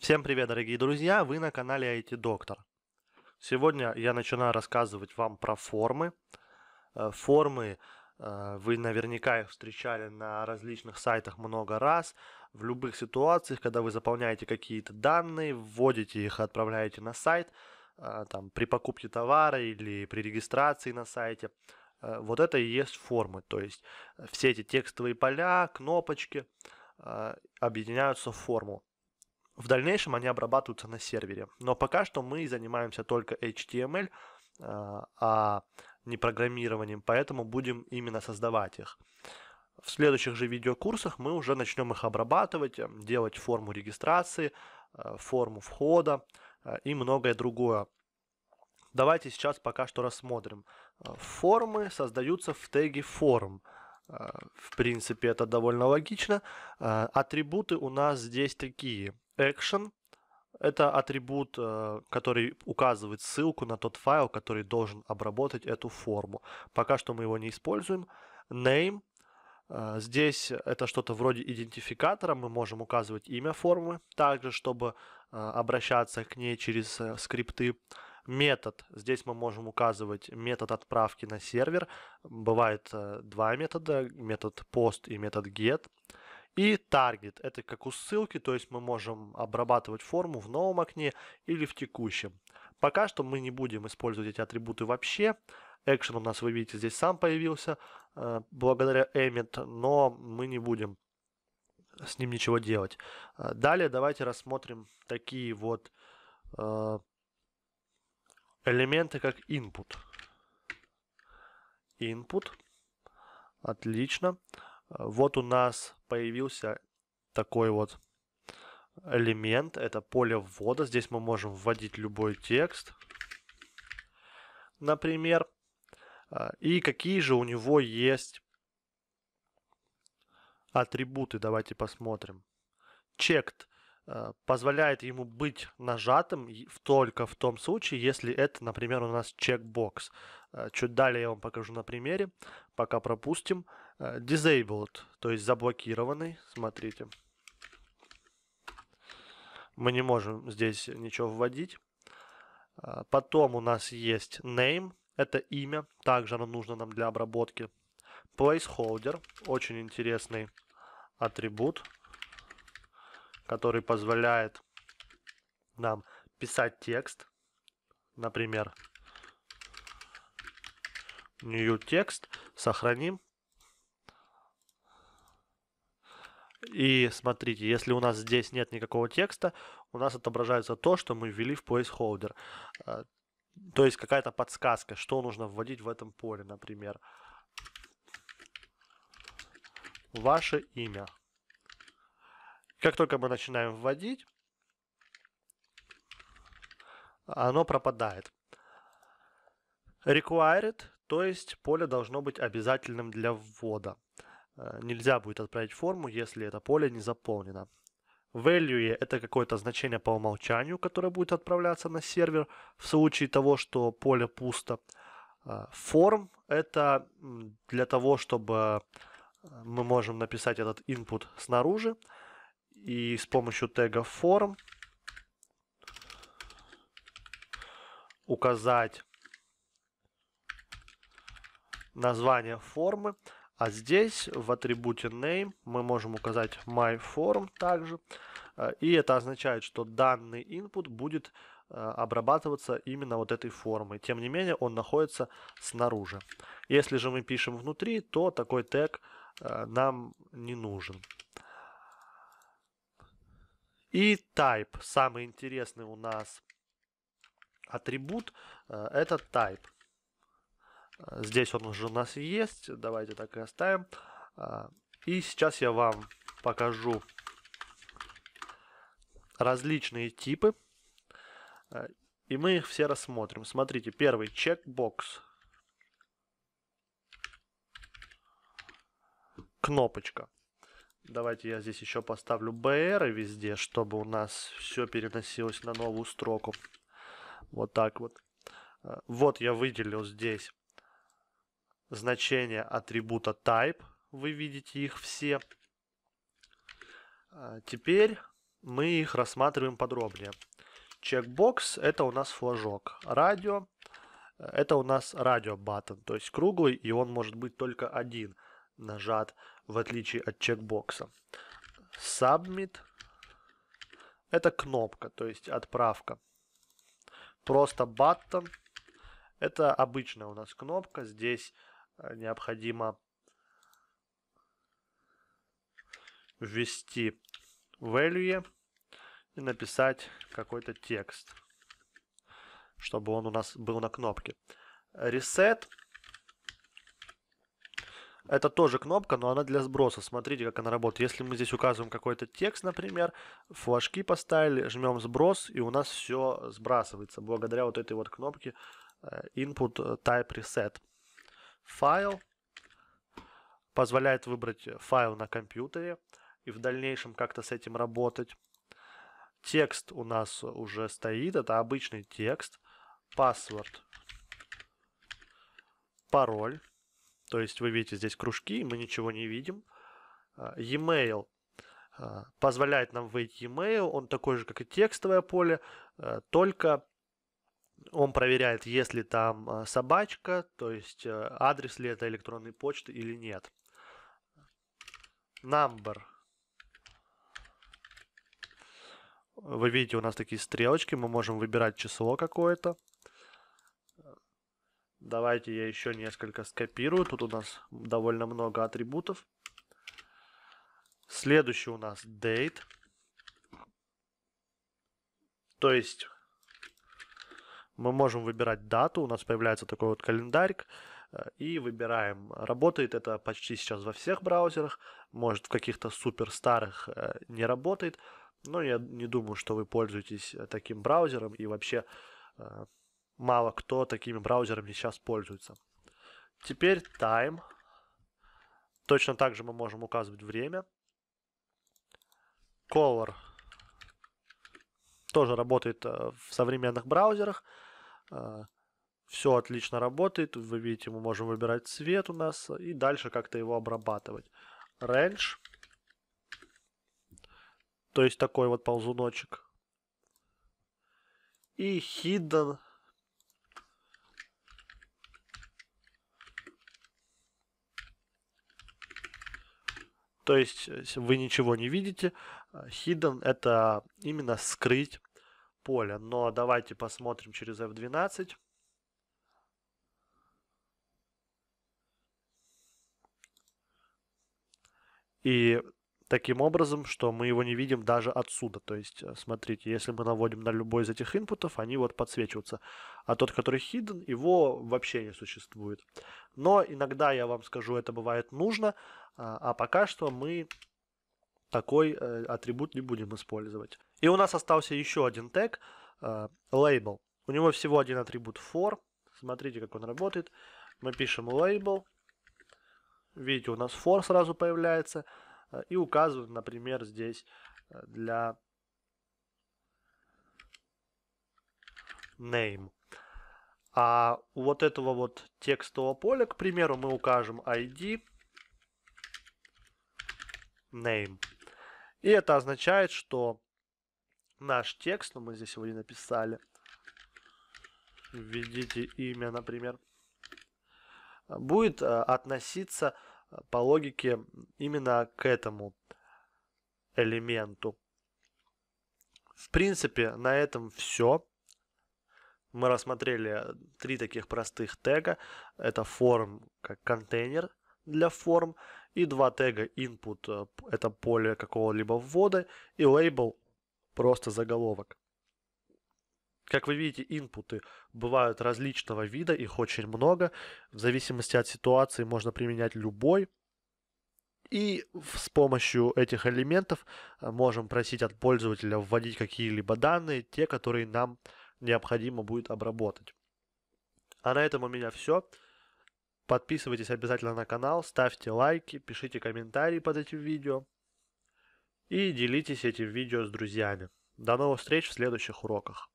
Всем привет, дорогие друзья! Вы на канале IT-доктор. Сегодня я начинаю рассказывать вам про формы. Э, формы э, вы наверняка их встречали на различных сайтах много раз. В любых ситуациях, когда вы заполняете какие-то данные, вводите их, отправляете на сайт, э, там, при покупке товара или при регистрации на сайте. Вот это и есть формы, то есть все эти текстовые поля, кнопочки объединяются в форму. В дальнейшем они обрабатываются на сервере. Но пока что мы занимаемся только HTML, а, а не программированием, поэтому будем именно создавать их. В следующих же видеокурсах мы уже начнем их обрабатывать, эм, делать форму регистрации, э, форму входа э, и многое другое. Давайте сейчас пока что рассмотрим. Э, формы создаются в теге form. В принципе, это довольно логично. Атрибуты у нас здесь такие action это атрибут, э, который указывает ссылку на тот файл, который должен обработать эту форму. Пока что мы его не используем. Name. Э, здесь это что-то вроде идентификатора. Мы можем указывать имя формы, также, чтобы э, обращаться к ней через скрипты. Метод. Здесь мы можем указывать метод отправки на сервер. Бывает два метода, метод post и метод get. И таргет это как у ссылки, то есть мы можем обрабатывать форму в новом окне или в текущем. Пока что мы не будем использовать эти атрибуты вообще. Action у нас, вы видите, здесь сам появился э, благодаря Emmet, но мы не будем с ним ничего делать. Э, далее давайте рассмотрим такие вот э, элементы, как input. Input. Отлично. Отлично. Э, вот у нас появился такой вот элемент, это поле ввода. Здесь мы можем вводить любой текст, например. Э, и какие же у него есть атрибуты, давайте посмотрим. Checked э, позволяет ему быть нажатым только в том случае, если это, например, у нас чекбокс. Э, чуть далее я вам покажу на примере. Пока пропустим. Э, disabled, то есть заблокированный. Смотрите. Мы не можем здесь ничего вводить. Э, потом у нас есть name, это имя, также оно нужно нам для обработки. Placeholder, очень интересный атрибут, который позволяет нам писать текст, например, new текст, сохраним. И смотрите, если у нас здесь нет никакого текста, у нас отображается то, что мы ввели в placeholder. А, то есть какая-то подсказка, что нужно вводить в этом поле, например. Ваше имя. Как только мы начинаем вводить, оно пропадает. Required то есть поле должно быть обязательным для ввода. Э, нельзя будет отправить форму, если это поле не заполнено. Value – это какое-то значение по умолчанию, которое будет отправляться на сервер в случае того, что поле пусто. Form э, – это для того, чтобы э, мы можем написать этот input снаружи. И с помощью тега form указать название формы. А здесь в атрибуте name мы можем указать myForm также. Э, и это означает, что данный input будет э, обрабатываться именно вот этой формой. Тем не менее, он находится снаружи. Если же мы пишем внутри, то такой тег э, нам не нужен. И type. Самый интересный у нас атрибут это type. А, здесь он уже у нас есть. Давайте так и оставим. А, и сейчас я вам покажу различные типы. А, и мы их все рассмотрим. Смотрите, первый чекбокс. Кнопочка. Давайте я здесь еще поставлю BR везде, чтобы у нас все переносилось на новую строку. Вот так вот. Вот я выделил здесь значения атрибута type. Вы видите их все. А, теперь мы их рассматриваем подробнее. Чекбокс – это у нас флажок. Радио – это у нас радио баттон то есть круглый, и он может быть только один нажат, в отличие от чекбокса. Submit – это кнопка, то есть отправка. Просто баттон это обычная у нас кнопка, здесь Э, необходимо ввести value и написать какой-то текст, чтобы он у нас был на кнопке. Reset это тоже кнопка, но она для сброса. Смотрите, как она работает. Если мы здесь указываем какой-то текст, например, флажки поставили, жмем сброс, и у нас все сбрасывается благодаря вот этой вот кнопке э, Input Type Reset файл, позволяет выбрать файл на компьютере и в дальнейшем как-то с этим работать. Текст у нас уже стоит, это обычный текст. Паспорт, пароль. То есть вы видите здесь кружки, мы ничего не видим. А, e-mail а, позволяет нам выйти e-mail, он такой же, как и текстовое поле, а, только он проверяет, есть ли там а, собачка, то есть э, адрес ли это электронной почты или нет. Number. Вы видите, у нас такие стрелочки, мы можем выбирать число какое-то. Давайте я еще несколько скопирую. Тут у нас довольно много атрибутов. Следующий у нас date. То есть мы можем выбирать дату, у нас появляется такой вот календарик, э, и выбираем. Работает это почти сейчас во всех браузерах, может в каких-то супер старых э, не работает, но я не думаю, что вы пользуетесь э, таким браузером, и вообще мало кто такими браузерами сейчас пользуется. Теперь time. Точно так же мы можем указывать время. Color тоже работает в современных браузерах. А, Все отлично работает. Вы видите, мы можем выбирать цвет у нас и дальше как-то его обрабатывать. Range. То есть такой вот ползуночек. И hidden. То есть э, вы ничего не видите. Э, hidden это именно скрыть поля. Но давайте посмотрим через F12. И таким образом, что мы его не видим даже отсюда. То есть, э, смотрите, если мы наводим на любой из этих инпутов, они вот подсвечиваются. А тот, который hidden, его вообще не существует. Но иногда, я вам скажу, это бывает нужно. А, а пока что мы такой э, атрибут не будем использовать. И у нас остался еще один тег, э, label. У него всего один атрибут for. Смотрите, как он работает. Мы пишем label. Видите, у нас for сразу появляется. Э, и указываем, например, здесь э, для name. А у вот этого вот текстового поля, к примеру, мы укажем ID name. И это означает, что наш текст, ну, мы здесь сегодня написали, введите имя, например, будет а, относиться а, по логике именно к этому элементу. В принципе, на этом все. Мы рассмотрели три таких простых тега. Это форм как контейнер для форм и два тега input э, – это поле какого-либо ввода, и label – просто заголовок. Как вы видите, инпуты бывают различного вида, их очень много. В зависимости от ситуации можно применять любой. И с помощью этих элементов э, можем просить от пользователя вводить какие-либо данные, те, которые нам необходимо будет обработать. А на этом у меня все. Подписывайтесь обязательно на канал, ставьте лайки, пишите комментарии под этим видео и делитесь этим видео с друзьями. До новых встреч в следующих уроках.